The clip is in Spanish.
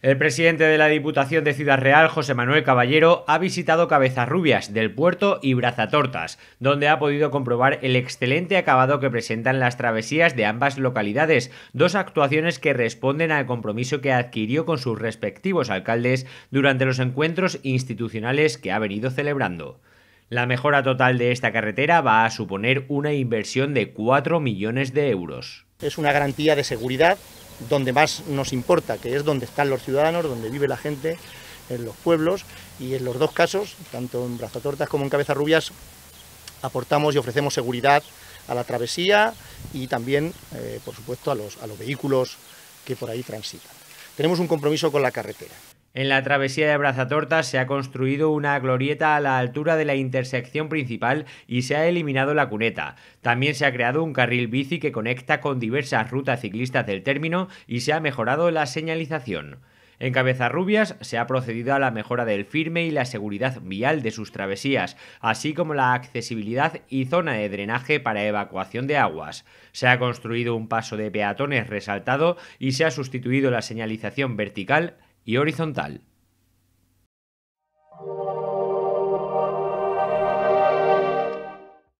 El presidente de la Diputación de Ciudad Real, José Manuel Caballero, ha visitado Cabezas Rubias, del Puerto y Brazatortas, donde ha podido comprobar el excelente acabado que presentan las travesías de ambas localidades, dos actuaciones que responden al compromiso que adquirió con sus respectivos alcaldes durante los encuentros institucionales que ha venido celebrando. La mejora total de esta carretera va a suponer una inversión de 4 millones de euros. Es una garantía de seguridad donde más nos importa, que es donde están los ciudadanos, donde vive la gente, en los pueblos, y en los dos casos, tanto en Brazatortas como en Rubias, aportamos y ofrecemos seguridad a la travesía y también, eh, por supuesto, a los vehículos que por ahí transitan. Tenemos un compromiso con la carretera. En la travesía de Brazatorta se ha construido una glorieta a la altura de la intersección principal y se ha eliminado la cuneta. También se ha creado un carril bici que conecta con diversas rutas ciclistas del término y se ha mejorado la señalización. En Rubias se ha procedido a la mejora del firme y la seguridad vial de sus travesías, así como la accesibilidad y zona de drenaje para evacuación de aguas. Se ha construido un paso de peatones resaltado y se ha sustituido la señalización vertical y horizontal.